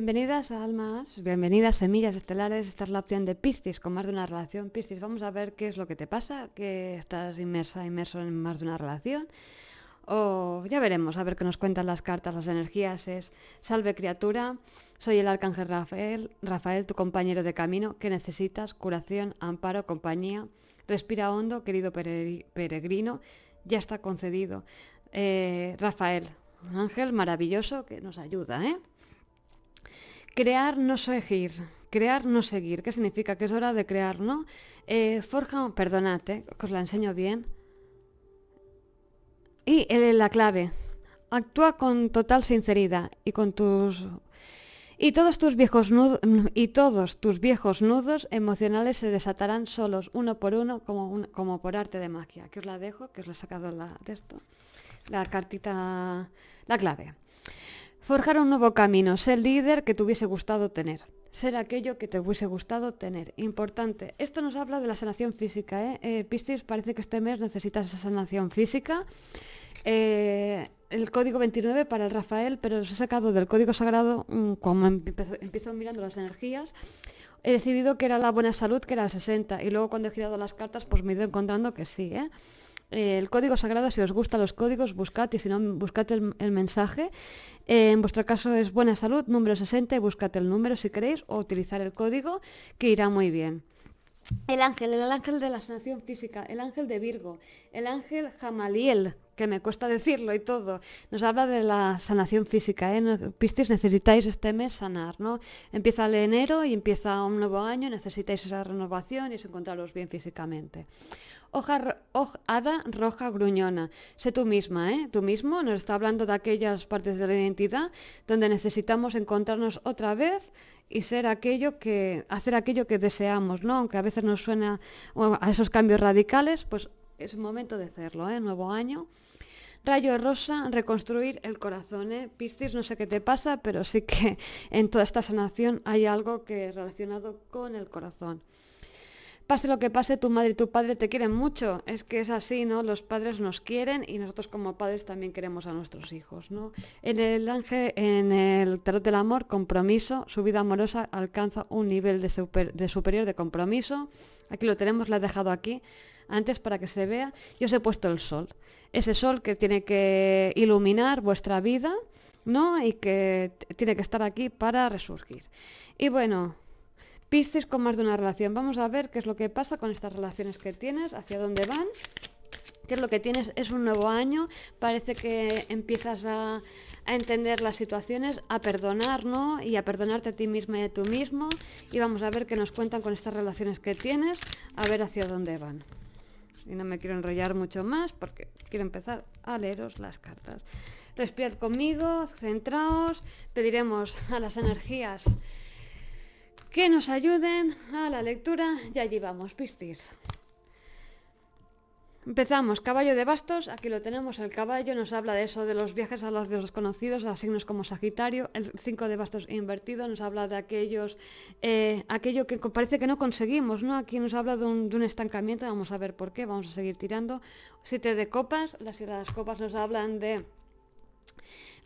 Bienvenidas almas, bienvenidas semillas estelares, esta es la opción de Piscis con más de una relación. Piscis, vamos a ver qué es lo que te pasa, que estás inmersa, inmerso en más de una relación. O ya veremos, a ver qué nos cuentan las cartas, las energías. Es salve criatura, soy el arcángel Rafael, Rafael, tu compañero de camino, que necesitas curación, amparo, compañía. Respira hondo, querido peregrino, ya está concedido. Eh, Rafael, un ángel maravilloso que nos ayuda, ¿eh? Crear, no seguir. Crear, no seguir. ¿Qué significa? Que es hora de crear, ¿no? Eh, forja, perdonad, que os la enseño bien. Y la clave. Actúa con total sinceridad y con tus... Y todos tus viejos nudos, y todos tus viejos nudos emocionales se desatarán solos, uno por uno, como, por arte de magia. Que os la dejo, que os la he sacado la, de esto. La cartita, la clave. Forjar un nuevo camino, ser líder que te hubiese gustado tener, ser aquello que te hubiese gustado tener. Importante. Esto nos habla de la sanación física. ¿eh? eh Piscis, parece que este mes necesitas esa sanación física. Eh, el código 29 para el Rafael, pero os he sacado del código sagrado mm, como empiezo, mirando las energías he decidido que era la buena salud, que era el 60, y luego cuando he girado las cartas, pues me he ido encontrando que sí, ¿eh? Eh, el código sagrado, si os gustan los códigos, buscad y si no, buscad el, mensaje. Eh, en vuestro caso es Buena Salud, número 60, Buscate buscad el número si queréis o utilizar el código, que irá muy bien. El ángel, el ángel de la sanación física, el ángel de Virgo, el ángel Jamaliel, que me cuesta decirlo y todo, nos habla de la sanación física. ¿eh? Pistis, necesitáis este mes sanar, ¿no? Empieza el enero y empieza un nuevo año, necesitáis esa renovación y os encontraros bien físicamente hoja, roja gruñona. Sé tú misma, ¿eh? Tú mismo nos está hablando de aquellas partes de la identidad donde necesitamos encontrarnos otra vez y ser aquello que, hacer aquello que deseamos, ¿no? Aunque a veces nos suena a esos cambios radicales, pues es momento de hacerlo, ¿eh? Nuevo año. Rayo Rosa, reconstruir el corazón. ¿eh? Piscis, no sé qué te pasa, pero sí que en toda esta sanación hay algo que relacionado con el corazón pase lo que pase, tu madre y tu padre te quieren mucho. Es que es así, ¿no? Los padres nos quieren y nosotros como padres también queremos a nuestros hijos, ¿no? En el ángel, en el tarot del amor, compromiso, su vida amorosa alcanza un nivel de, superior de compromiso. Aquí lo tenemos, lo he dejado aquí antes para que se vea. Yo os he puesto el sol. Ese sol que tiene que iluminar vuestra vida, ¿no? Y que tiene que estar aquí para resurgir. Y bueno, Piscis con más de una relación. Vamos a ver qué es lo que pasa con estas relaciones que tienes, hacia dónde van. ¿Qué es lo que tienes? Es un nuevo año, parece que empiezas a, entender las situaciones, a perdonar, ¿no? Y a perdonarte a ti misma y a tú mismo. Y vamos a ver qué nos cuentan con estas relaciones que tienes, a ver hacia dónde van. Y no me quiero enrollar mucho más porque quiero empezar a leeros las cartas. Respirad conmigo, centraos, pediremos a las energías que nos ayuden a la lectura y allí vamos, pistis. Empezamos, caballo de bastos, aquí lo tenemos, el caballo nos habla de eso, de los viajes a los desconocidos, conocidos, a signos como Sagitario, el 5 de bastos invertido nos habla de aquellos, eh, aquello que parece que no conseguimos, ¿no? Aquí nos habla de un, estancamiento, vamos a ver por qué, vamos a seguir tirando. Siete de copas, las, de copas nos hablan de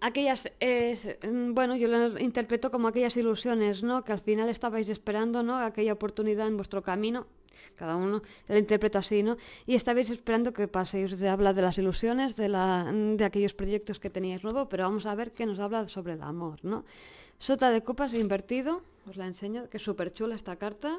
aquellas, es, mm, bueno, yo lo interpreto como aquellas ilusiones, ¿no? Que al final estabais esperando, ¿no? Aquella oportunidad en vuestro camino, cada uno lo interpreta así, ¿no? Y estabais esperando que paséis, de habla de las ilusiones, de, mm, de aquellos proyectos que teníais nuevo, pero vamos a ver qué nos habla sobre el amor, ¿no? Sota de copas invertido, os la enseño, que es súper chula esta carta.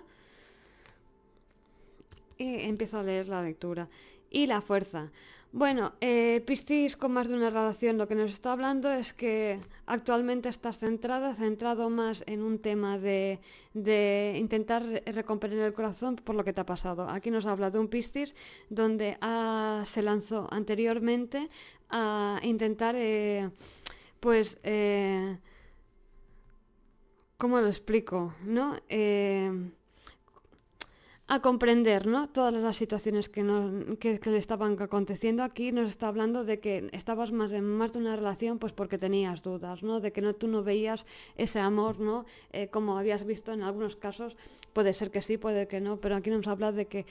Y empiezo a leer la lectura. Y la fuerza. Bueno, eh, Piscis con más de una relación lo que nos está hablando es que actualmente estás centrada, centrado más en un tema de, intentar recomponer el corazón por lo que te ha pasado. Aquí nos habla de un Piscis donde ah, se lanzó anteriormente a intentar, eh, pues, eh, ¿cómo lo explico? ¿No? Eh, a comprender ¿no? todas las situaciones que, no, le estaban aconteciendo. Aquí nos está hablando de que estabas más en más de una relación pues porque tenías dudas, ¿no? de que no, tú no veías ese amor ¿no? Eh, como habías visto en algunos casos. Puede ser que sí, puede que no, pero aquí nos habla de que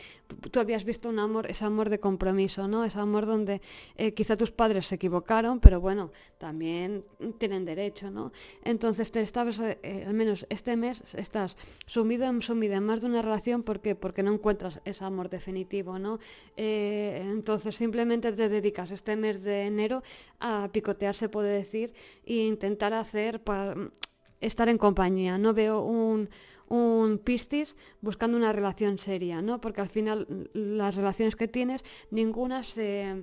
tú habías visto un amor, ese amor de compromiso, ¿no? ese amor donde eh, quizá tus padres se equivocaron, pero bueno, también tienen derecho. ¿no? Entonces te estabas, eh, al menos este mes, estás sumido en sumida en más de una relación porque porque no encuentras ese amor definitivo, ¿no? Eh, entonces simplemente te dedicas este mes de enero a picotear, se puede decir, e intentar hacer para estar en compañía. No veo un, un pistis buscando una relación seria, ¿no? Porque al final las relaciones que tienes, ninguna se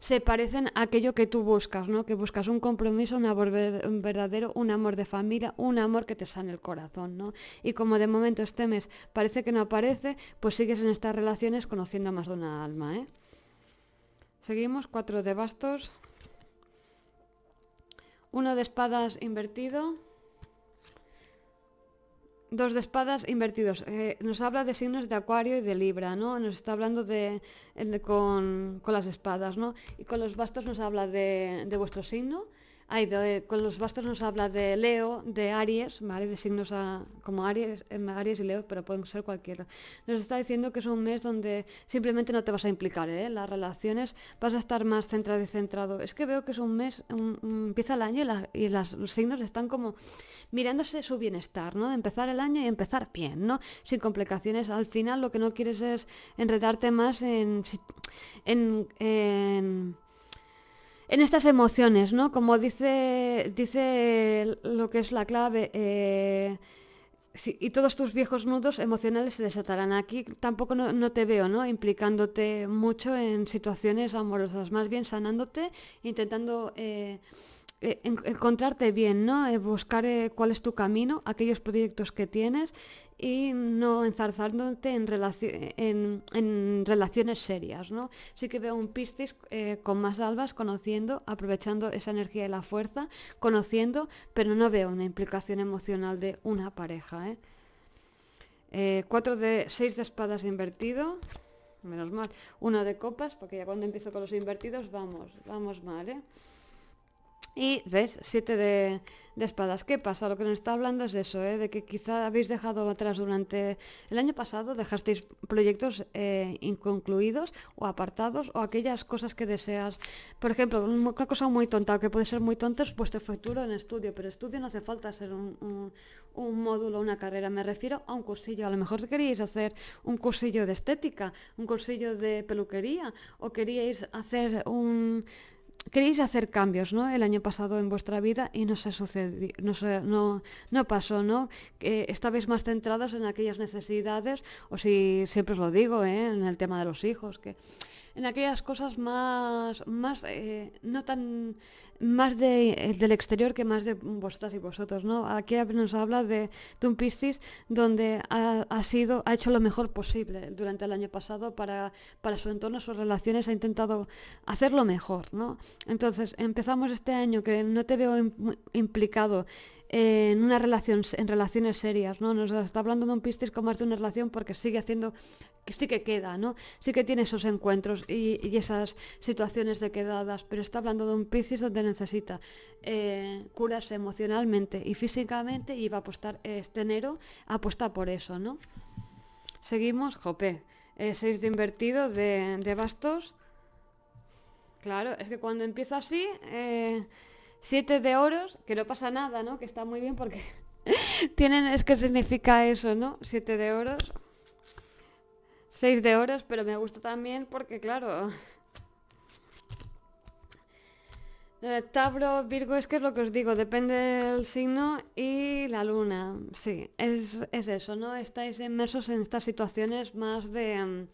se parecen a aquello que tú buscas, ¿no? Que buscas un compromiso, un amor verdadero, un amor de familia, un amor que te sane el corazón, ¿no? Y como de momento este mes parece que no aparece, pues sigues en estas relaciones conociendo más de una alma, ¿eh? Seguimos, cuatro de bastos. Uno de espadas invertido. Dos de espadas invertidos. Eh, nos habla de signos de acuario y de libra, ¿no? Nos está hablando eh, con, las espadas, ¿no? Y con los bastos nos habla de vuestro signo con los bastos nos habla de Leo, de Aries, ¿vale? De signos como Aries, em, Aries y Leo, pero pueden ser cualquiera. Nos está diciendo que es un mes donde simplemente no te vas a implicar, ¿eh? Las relaciones, vas a estar más centrado y centrado. Es que veo que es un mes, empieza el año y, los signos están como mirándose su bienestar, ¿no? Empezar el año y empezar bien, ¿no? Sin complicaciones. Al final lo que no quieres es enredarte más en en estas emociones, ¿no? Como dice, dice lo que es la clave, eh, y todos tus viejos nudos emocionales se desatarán. Aquí tampoco no, te veo, ¿no? Implicándote mucho en situaciones amorosas, más bien sanándote, intentando... Eh, eh, encontrarte bien, ¿no? Eh, buscar eh, cuál es tu camino, aquellos proyectos que tienes y no enzarzándote en, en, relaciones serias, ¿no? Sí que veo un Piscis con más albas, conociendo, aprovechando esa energía y la fuerza, conociendo, pero no veo una implicación emocional de una pareja, ¿eh? de seis de espadas invertido, menos mal. Una de copas, porque ya cuando empiezo con los invertidos vamos, vamos mal, ¿eh? Y ves, siete de, espadas. ¿Qué pasa? Lo que nos está hablando es eso, ¿eh? de que quizá habéis dejado atrás durante el año pasado, dejasteis proyectos eh, inconcluidos o apartados o aquellas cosas que deseas. Por ejemplo, una cosa muy tonta, que puede ser muy tonta, es vuestro futuro en estudio, pero estudio no hace falta ser un módulo, una carrera, me refiero a un cursillo. A lo mejor queríais hacer un cursillo de estética, un cursillo de peluquería o queríais hacer un queréis hacer cambios, ¿no? El año pasado en vuestra vida y no se sucedió, no, pasó, ¿no? estabais más centrados en aquellas necesidades, o si siempre os lo digo, ¿eh? en el tema de los hijos, que en aquellas cosas más, más eh, no tan, más de, eh, del exterior que más de vosotras y vosotros, ¿no? Aquí nos habla de, un Piscis donde ha, sido, ha hecho lo mejor posible durante el año pasado para, para su entorno, sus relaciones, ha intentado hacerlo mejor, ¿no? Entonces, empezamos este año que no te veo implicado en una relación, en relaciones serias, ¿no? Nos está hablando de un Piscis como más de una relación porque sigue haciendo, que sí que queda, ¿no? Sí que tiene esos encuentros y, esas situaciones de quedadas, pero está hablando de un Piscis donde necesita eh, curarse emocionalmente y físicamente y va a apostar este enero, apuesta por eso, ¿no? Seguimos, Jope. 6 eh, de invertido de, bastos. Claro, es que cuando empieza así, eh, Siete de oros, que no pasa nada, ¿no? Que está muy bien porque tienen, es que significa eso, ¿no? Siete de oros. Seis de oros, pero me gusta también porque, claro... Eh, Tabro, Virgo, es que es lo que os digo, depende del signo y la luna. Sí, es, eso, ¿no? Estáis inmersos en estas situaciones más de... Mm,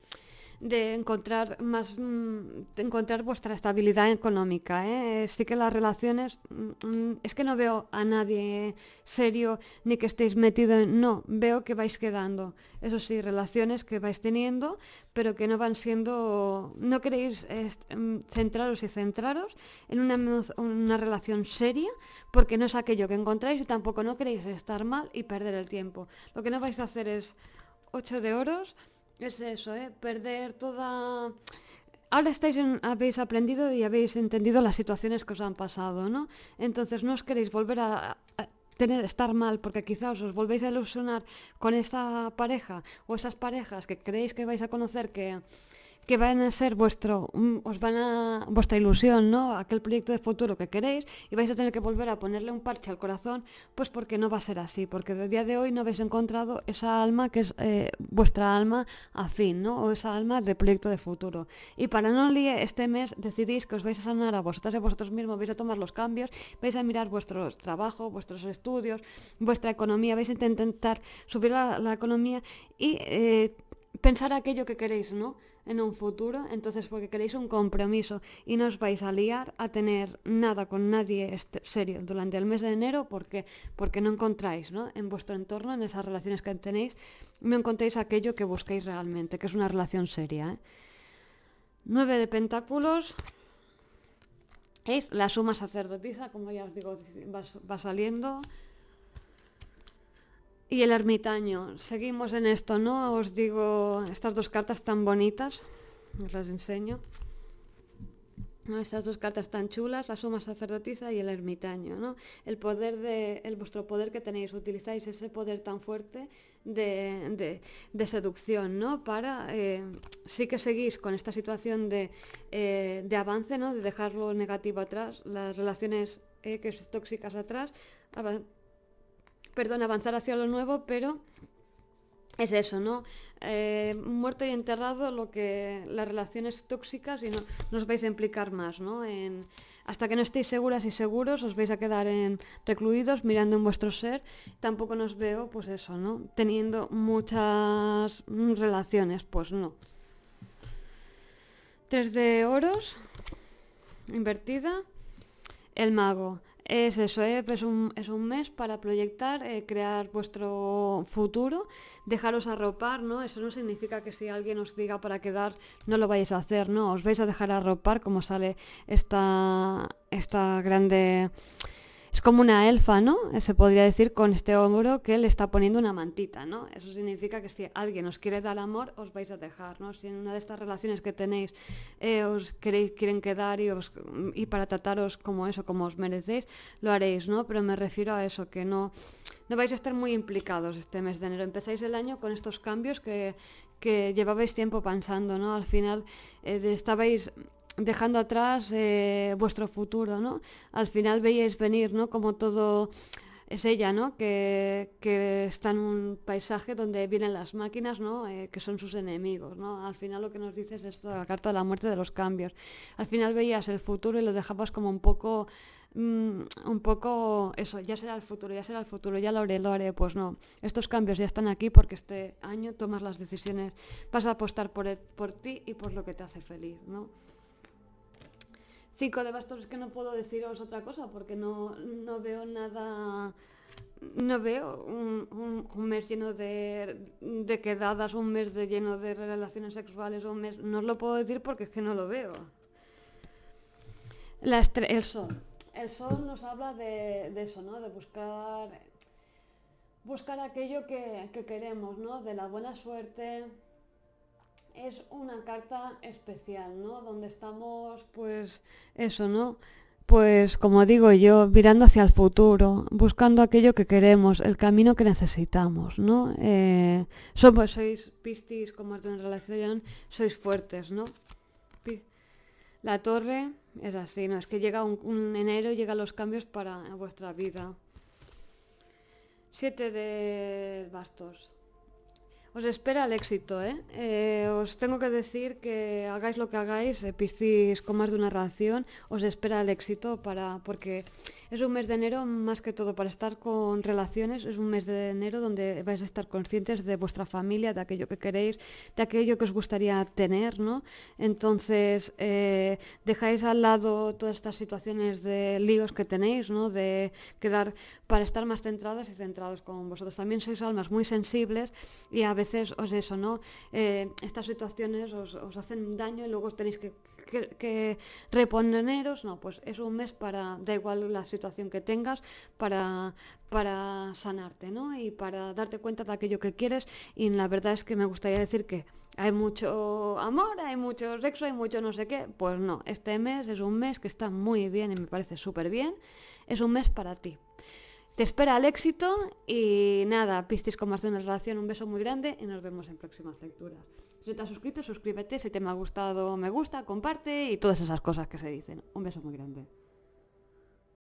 de encontrar más mm, encontrar vuestra estabilidad económica ¿eh? sí que las relaciones mm, mm, es que no veo a nadie serio ni que estéis metido en no veo que vais quedando eso sí relaciones que vais teniendo pero que no van siendo no queréis centraros y centraros en una, relación seria porque no es aquello que encontráis y tampoco no queréis estar mal y perder el tiempo lo que no vais a hacer es 8 de oros es eso, ¿eh? Perder toda... Ahora estáis habéis aprendido y habéis entendido las situaciones que os han pasado, ¿no? Entonces no os queréis volver a, tener estar mal porque quizás os volvéis a ilusionar con esta pareja o esas parejas que creéis que vais a conocer que que van a ser vuestro, mm, os van a, vuestra ilusión, ¿no? Aquel proyecto de futuro que queréis y vais a tener que volver a ponerle un parche al corazón, pues porque no va a ser así, porque de día de hoy no habéis encontrado esa alma que es eh, vuestra alma afín, ¿no? O esa alma de proyecto de futuro. Y para no liar este mes decidís que os vais a sanar a vosotras y a vosotros mismos, vais a tomar los cambios, vais a mirar vuestros trabajo, vuestros estudios, vuestra economía, vais a intentar subir la, la economía y... Eh, pensar aquello que queréis, ¿no? En un futuro, entonces porque queréis un compromiso y no os vais a liar a tener nada con nadie este, serio durante el mes de enero porque, porque no encontráis, En vuestro entorno, en esas relaciones que tenéis, no encontréis aquello que busquéis realmente, que es una relación seria, ¿eh? Nueve de pentáculos es la suma sacerdotisa, como ya os digo, va saliendo. Y el ermitaño, seguimos en esto, ¿no? Os digo estas dos cartas tan bonitas, os las enseño. ¿no? Estas dos cartas tan chulas, la suma sacerdotisa y el ermitaño, ¿no? El poder de, el, vuestro poder que tenéis, utilizáis ese poder tan fuerte de, seducción, ¿no? Para, eh, sí que seguís con esta situación de, eh, avance, ¿no? De dejar lo negativo atrás, las relaciones eh, que es tóxicas atrás, perdón, avanzar hacia lo nuevo, pero es eso, ¿no? Eh, muerto y enterrado, lo que las relaciones tóxicas y no, os vais a implicar más, ¿no? hasta que no estéis seguras y seguros, os vais a quedar en, recluidos mirando en vuestro ser. Tampoco nos veo, pues eso, ¿no? Teniendo muchas relaciones, pues no. Tres de oros, invertida. El mago. Es eso, ¿eh? es, un, mes para proyectar, eh, crear vuestro futuro, dejaros arropar, ¿no? Eso no significa que si alguien os diga para quedar no lo vais a hacer, no, os vais a dejar arropar como sale esta grande es como una elfa, ¿no? Se podría decir con este hombro que le está poniendo una mantita, ¿no? Eso significa que si alguien os quiere dar amor, os vais a dejar, ¿no? Si en una de estas relaciones que tenéis eh, os quieren quedar y, os, y para trataros como eso, como os merecéis, lo haréis, ¿no? Pero me refiero a eso, que no, no vais a estar muy implicados este mes de enero. Empezáis el año con estos cambios que, que llevabais tiempo pensando, ¿no? Al final eh, estabais dejando atrás eh, vuestro futuro, ¿no? Al final veíais venir, ¿no? Como todo es ella, ¿no? Que, está en un paisaje donde vienen las máquinas, ¿no? Eh, que son sus enemigos, ¿no? Al final lo que nos dices es esto, la carta de la muerte de los cambios. Al final veías el futuro y lo dejabas como un poco, mm, un poco, eso, ya será el futuro, ya será el futuro, ya lo haré, lo haré. Pues no, estos cambios ya están aquí porque este año tomas las decisiones, vas a apostar por, e, por ti y por lo que te hace feliz, ¿no? Cinco de bastos es que no puedo deciros otra cosa porque no, veo nada... No veo un, mes lleno de, de, quedadas, un mes de lleno de relaciones sexuales, un mes... No os lo puedo decir porque es que no lo veo. el sol. El sol nos habla de, eso, De buscar buscar aquello que, queremos, De la buena suerte, es una carta especial, ¿no? Donde estamos, pues, eso, ¿no? Pues como digo yo, mirando hacia el futuro, buscando aquello que queremos, el camino que necesitamos, ¿no? Eh, sois pistis, como os en relación, sois fuertes, ¿no? La torre es así, ¿no? Es que llega un, un enero, llegan los cambios para vuestra vida. Siete de bastos. Os espera el éxito, ¿eh? ¿eh? Os tengo que decir que hagáis lo que hagáis, eh, piscis con de una relación, os espera el éxito para porque es un mes de enero más que todo para estar con relaciones, es un mes de enero donde vais a estar conscientes de vuestra familia, de aquello que queréis, de aquello que os gustaría tener, ¿no? Entonces eh, dejáis al lado todas estas situaciones de líos que tenéis, ¿no? De quedar para estar más centradas y centrados con vosotros. También sois almas muy sensibles y a veces os eso, ¿no? Eh, estas situaciones os, os hacen daño y luego os tenéis que que, que, reponeros, no, pues es un mes para, da igual la situación que tengas, para, sanarte, ¿no? Y para darte cuenta de aquello que quieres. Y la verdad es que me gustaría decir que hay mucho amor, hay mucho sexo, hay mucho no sé qué. Pues no, este mes es un mes que está muy bien y me parece súper bien. Es un mes para ti. Te espera el éxito y nada, Pistis con más de una relación, un beso muy grande y nos vemos en próximas lecturas. Si no te has suscrito, suscríbete. Si te me ha gustado, me gusta, comparte y todas esas cosas que se dicen. Un beso muy grande.